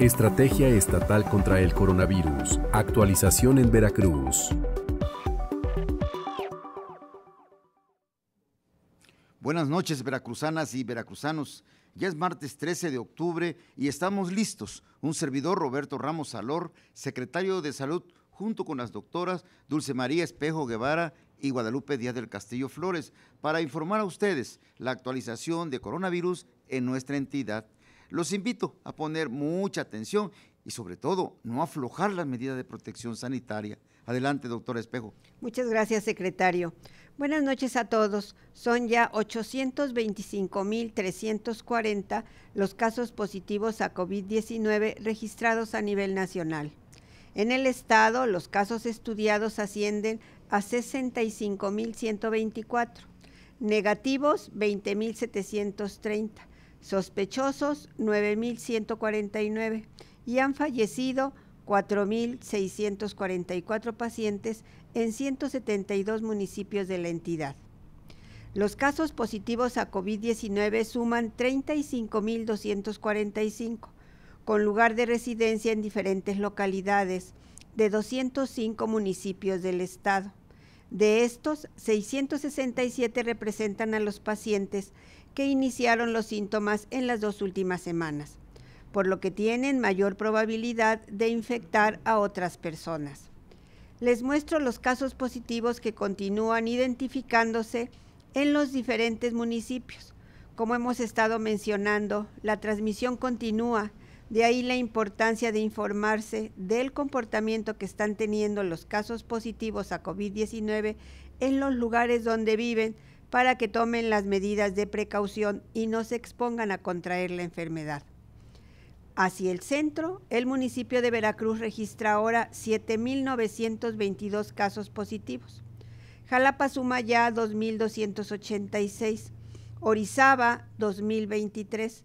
Estrategia Estatal contra el Coronavirus. Actualización en Veracruz. Buenas noches, veracruzanas y veracruzanos. Ya es martes 13 de octubre y estamos listos. Un servidor, Roberto Ramos Salor, secretario de Salud, junto con las doctoras Dulce María Espejo Guevara y Guadalupe Díaz del Castillo Flores para informar a ustedes la actualización de coronavirus en nuestra entidad. Los invito a poner mucha atención y sobre todo no aflojar las medidas de protección sanitaria. Adelante, doctor Espejo. Muchas gracias, secretario. Buenas noches a todos. Son ya 825.340 los casos positivos a COVID-19 registrados a nivel nacional. En el estado, los casos estudiados ascienden a a 65.124, negativos 20.730, sospechosos 9.149 y han fallecido 4.644 pacientes en 172 municipios de la entidad. Los casos positivos a COVID-19 suman 35.245, con lugar de residencia en diferentes localidades, de 205 municipios del estado. De estos, 667 representan a los pacientes que iniciaron los síntomas en las dos últimas semanas, por lo que tienen mayor probabilidad de infectar a otras personas. Les muestro los casos positivos que continúan identificándose en los diferentes municipios. Como hemos estado mencionando, la transmisión continúa de ahí la importancia de informarse del comportamiento que están teniendo los casos positivos a COVID-19 en los lugares donde viven para que tomen las medidas de precaución y no se expongan a contraer la enfermedad. Hacia el centro, el municipio de Veracruz registra ahora 7.922 casos positivos. Jalapa suma ya 2.286, Orizaba 2023,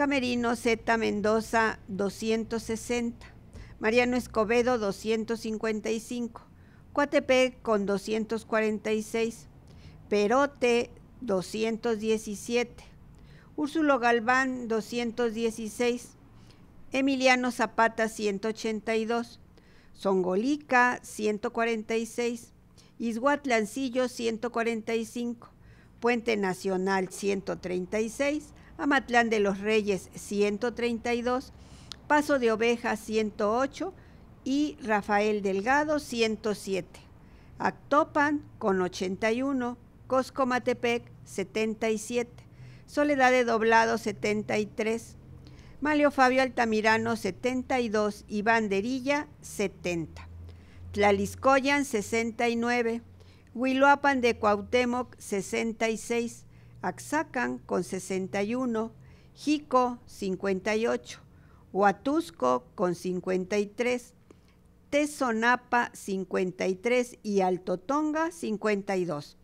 Camerino Z Mendoza 260, Mariano Escobedo 255, Coatepec con 246, Perote 217, Úrsulo Galván 216, Emiliano Zapata 182, Zongolica 146, Izhuatlancillo 145, Puente Nacional 136, Amatlán de los Reyes 132, Paso de Ovejas 108 y Rafael Delgado 107. Actopan con 81, Coscomatepec 77, Soledad de Doblado 73, Malio Fabio Altamirano 72 y Banderilla 70. Tlaliscoyan 69, Huiloapan de Cuauhtémoc 66, Axacan con 61, Jico 58, Huatusco con 53, Tezonapa 53 y Altotonga 52.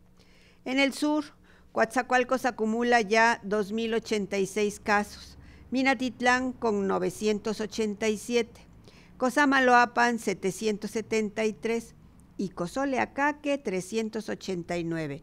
En el sur, Coatzacoalcos acumula ya 2.086 casos, Minatitlán con 987, Cozamaloapan 773 y Cozoleacaque 389.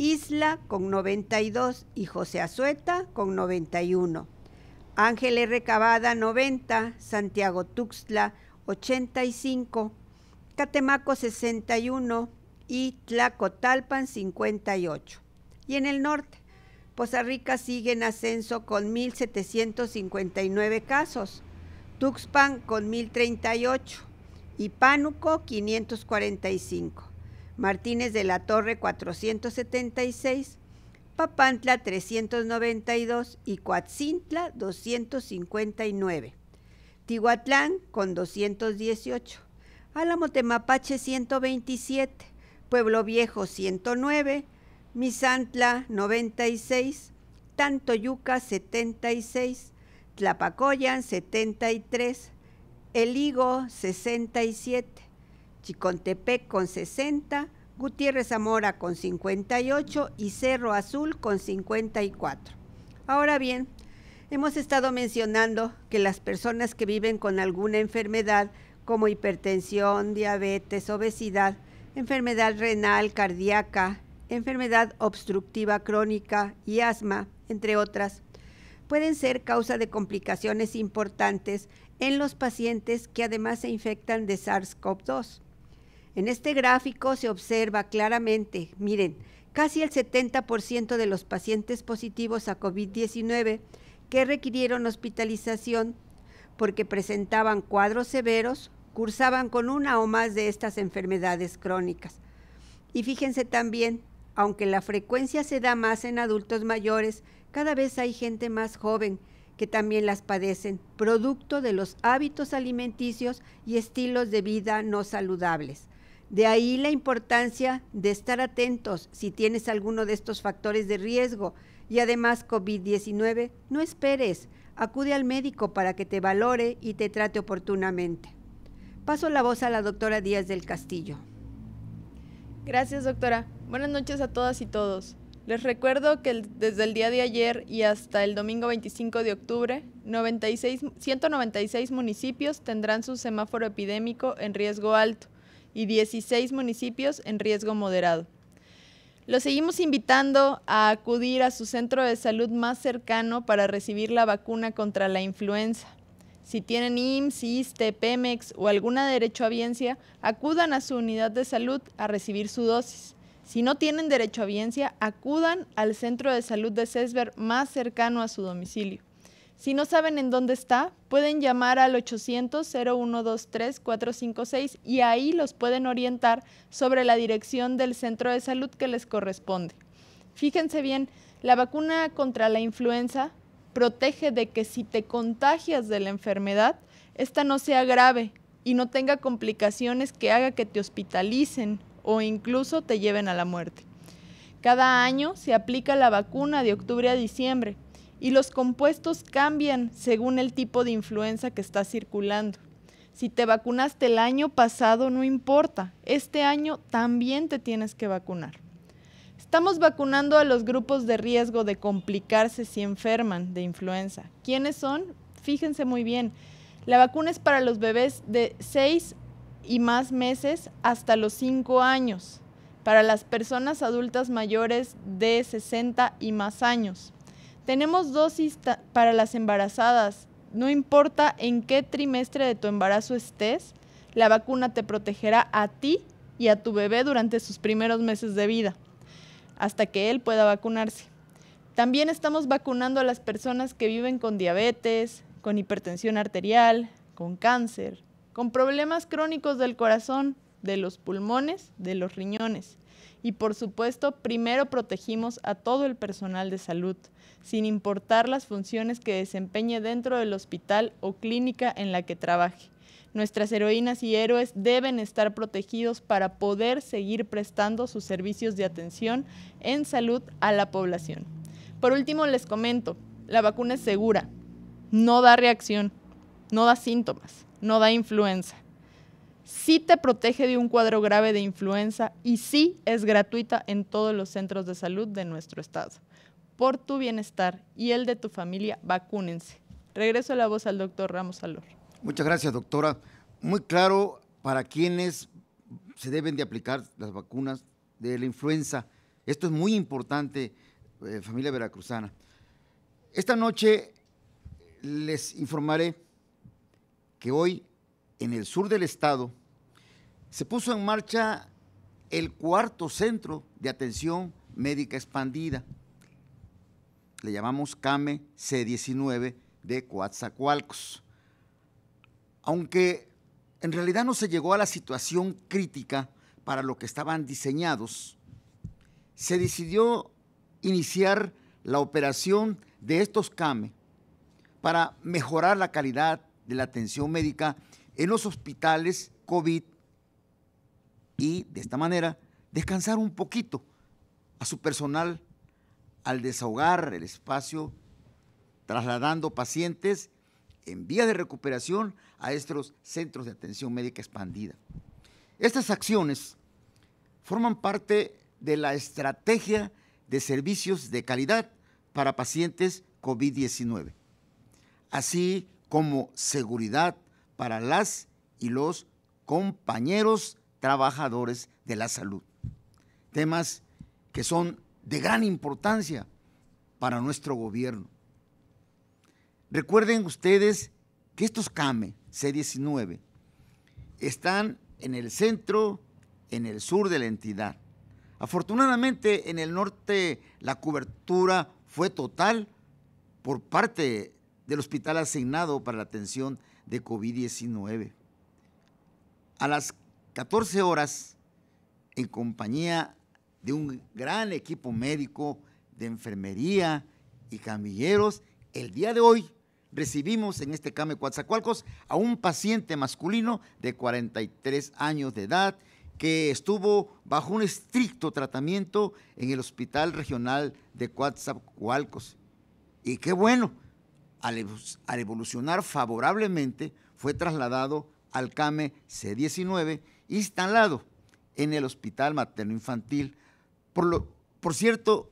Isla con 92 y José Azueta con 91. Ángeles Recabada 90, Santiago Tuxtla 85, Catemaco 61 y Tlacotalpan 58. Y en el norte, Poza Rica sigue en ascenso con 1.759 casos, Tuxpan con 1.038 y Pánuco 545. Martínez de la Torre 476, Papantla 392 y Coatzintla 259. Tihuatlán con 218, Álamo Temapache 127, Pueblo Viejo 109, Misantla 96, Tantoyuca 76, Tlapacoyan 73, El Higo 67, Chicontepec con 60, Gutiérrez Zamora con 58 y Cerro Azul con 54. Ahora bien, hemos estado mencionando que las personas que viven con alguna enfermedad como hipertensión, diabetes, obesidad, enfermedad renal, cardíaca, enfermedad obstructiva crónica y asma, entre otras, pueden ser causa de complicaciones importantes en los pacientes que además se infectan de SARS-CoV-2. En este gráfico se observa claramente, miren, casi el 70% de los pacientes positivos a COVID-19 que requirieron hospitalización porque presentaban cuadros severos, cursaban con una o más de estas enfermedades crónicas. Y fíjense también, aunque la frecuencia se da más en adultos mayores, cada vez hay gente más joven que también las padecen, producto de los hábitos alimenticios y estilos de vida no saludables. De ahí la importancia de estar atentos si tienes alguno de estos factores de riesgo y además COVID-19, no esperes, acude al médico para que te valore y te trate oportunamente. Paso la voz a la doctora Díaz del Castillo. Gracias, doctora. Buenas noches a todas y todos. Les recuerdo que desde el día de ayer y hasta el domingo 25 de octubre, 196 municipios tendrán su semáforo epidémico en riesgo alto y 16 municipios en riesgo moderado. Los seguimos invitando a acudir a su centro de salud más cercano para recibir la vacuna contra la influenza. Si tienen IMSS, ISTE, PEMEX o alguna derecho acudan a su unidad de salud a recibir su dosis. Si no tienen derecho a acudan al centro de salud de CESBER más cercano a su domicilio. Si no saben en dónde está, pueden llamar al 800-0123-456 y ahí los pueden orientar sobre la dirección del centro de salud que les corresponde. Fíjense bien, la vacuna contra la influenza protege de que si te contagias de la enfermedad, esta no sea grave y no tenga complicaciones que haga que te hospitalicen o incluso te lleven a la muerte. Cada año se aplica la vacuna de octubre a diciembre y los compuestos cambian según el tipo de influenza que está circulando. Si te vacunaste el año pasado, no importa, este año también te tienes que vacunar. Estamos vacunando a los grupos de riesgo de complicarse si enferman de influenza. ¿Quiénes son? Fíjense muy bien. La vacuna es para los bebés de 6 y más meses hasta los 5 años, para las personas adultas mayores de 60 y más años, tenemos dosis para las embarazadas. No importa en qué trimestre de tu embarazo estés, la vacuna te protegerá a ti y a tu bebé durante sus primeros meses de vida, hasta que él pueda vacunarse. También estamos vacunando a las personas que viven con diabetes, con hipertensión arterial, con cáncer, con problemas crónicos del corazón, de los pulmones, de los riñones. Y por supuesto, primero protegimos a todo el personal de salud, sin importar las funciones que desempeñe dentro del hospital o clínica en la que trabaje. Nuestras heroínas y héroes deben estar protegidos para poder seguir prestando sus servicios de atención en salud a la población. Por último, les comento, la vacuna es segura, no da reacción, no da síntomas, no da influenza sí te protege de un cuadro grave de influenza y sí es gratuita en todos los centros de salud de nuestro estado. Por tu bienestar y el de tu familia, vacúnense. Regreso la voz al doctor Ramos Alor. Muchas gracias, doctora. Muy claro para quienes se deben de aplicar las vacunas de la influenza. Esto es muy importante, eh, familia veracruzana. Esta noche les informaré que hoy en el sur del estado, se puso en marcha el cuarto centro de atención médica expandida. Le llamamos CAME C19 de Coatzacoalcos. Aunque en realidad no se llegó a la situación crítica para lo que estaban diseñados, se decidió iniciar la operación de estos CAME para mejorar la calidad de la atención médica en los hospitales COVID y de esta manera descansar un poquito a su personal al desahogar el espacio, trasladando pacientes en vía de recuperación a estos centros de atención médica expandida. Estas acciones forman parte de la estrategia de servicios de calidad para pacientes COVID-19, así como seguridad para las y los compañeros trabajadores de la salud. Temas que son de gran importancia para nuestro gobierno. Recuerden ustedes que estos CAME C19 están en el centro, en el sur de la entidad. Afortunadamente en el norte la cobertura fue total por parte del hospital asignado para la atención de COVID-19. A las 14 horas, en compañía de un gran equipo médico, de enfermería y camilleros, el día de hoy recibimos en este CAME Coatzacoalcos a un paciente masculino de 43 años de edad que estuvo bajo un estricto tratamiento en el Hospital Regional de Coatzacoalcos. Y qué bueno al, evolucionar favorablemente, fue trasladado al CAME C-19, instalado en el Hospital Materno Infantil. Por, lo, por cierto,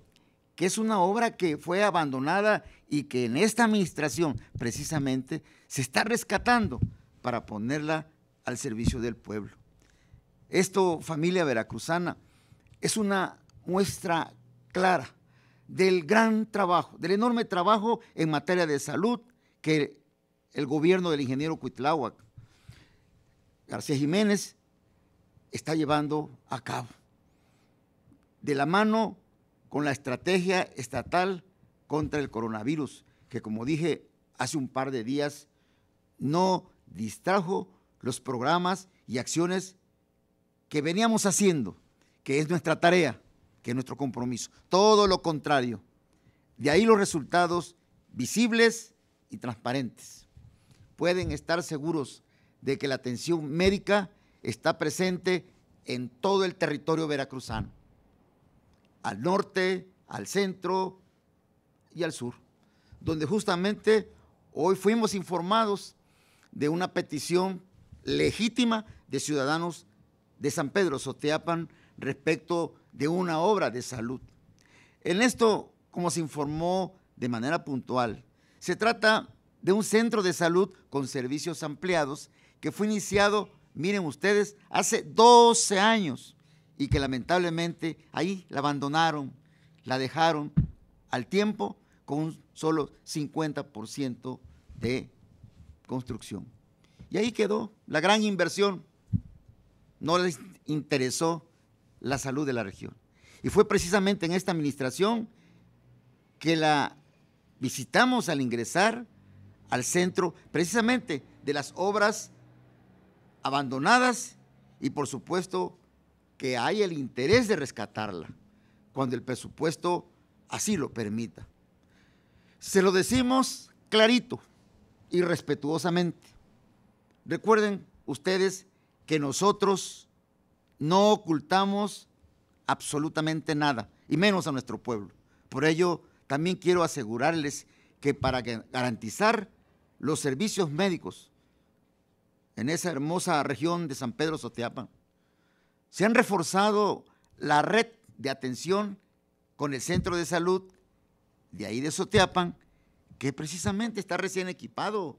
que es una obra que fue abandonada y que en esta administración precisamente se está rescatando para ponerla al servicio del pueblo. Esto, familia veracruzana, es una muestra clara del gran trabajo, del enorme trabajo en materia de salud que el gobierno del ingeniero Cuitláhuac, García Jiménez, está llevando a cabo. De la mano con la estrategia estatal contra el coronavirus, que como dije hace un par de días, no distrajo los programas y acciones que veníamos haciendo, que es nuestra tarea que es nuestro compromiso. Todo lo contrario. De ahí los resultados visibles y transparentes. Pueden estar seguros de que la atención médica está presente en todo el territorio veracruzano, al norte, al centro y al sur, donde justamente hoy fuimos informados de una petición legítima de ciudadanos de San Pedro Soteapan respecto de una obra de salud. En esto, como se informó de manera puntual, se trata de un centro de salud con servicios ampliados que fue iniciado, miren ustedes, hace 12 años y que lamentablemente ahí la abandonaron, la dejaron al tiempo con un solo 50% de construcción. Y ahí quedó la gran inversión. No les interesó la salud de la región. Y fue precisamente en esta administración que la visitamos al ingresar al centro precisamente de las obras abandonadas y por supuesto que hay el interés de rescatarla cuando el presupuesto así lo permita. Se lo decimos clarito y respetuosamente. Recuerden ustedes que nosotros no ocultamos absolutamente nada, y menos a nuestro pueblo. Por ello, también quiero asegurarles que para garantizar los servicios médicos en esa hermosa región de San Pedro Soteapan, se han reforzado la red de atención con el centro de salud de ahí de Soteapan, que precisamente está recién equipado,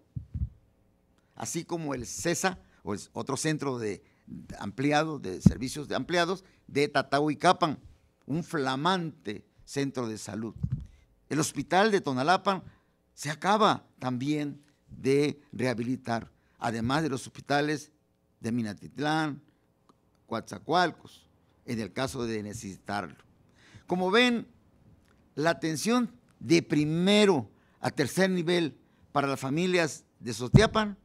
así como el CESA o el otro centro de ampliado, de servicios de ampliados de Tatahuicapan, un flamante centro de salud. El hospital de Tonalapan se acaba también de rehabilitar, además de los hospitales de Minatitlán, Coatzacoalcos, en el caso de necesitarlo. Como ven, la atención de primero a tercer nivel para las familias de Sotiapan,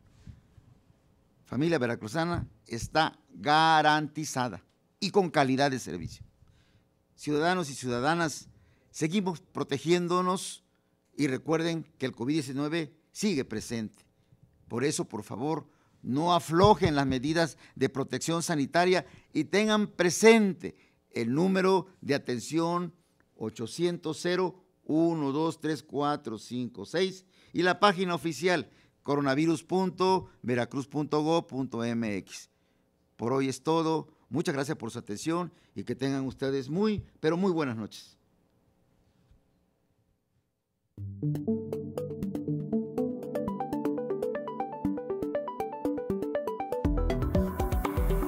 familia veracruzana, está garantizada y con calidad de servicio. Ciudadanos y ciudadanas, seguimos protegiéndonos y recuerden que el COVID-19 sigue presente. Por eso, por favor, no aflojen las medidas de protección sanitaria y tengan presente el número de atención 800 1, y la página oficial coronavirus.veracruz.gov.mx. Por hoy es todo. Muchas gracias por su atención y que tengan ustedes muy, pero muy buenas noches.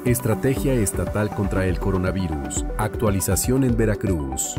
Estrategia Estatal contra el Coronavirus. Actualización en Veracruz.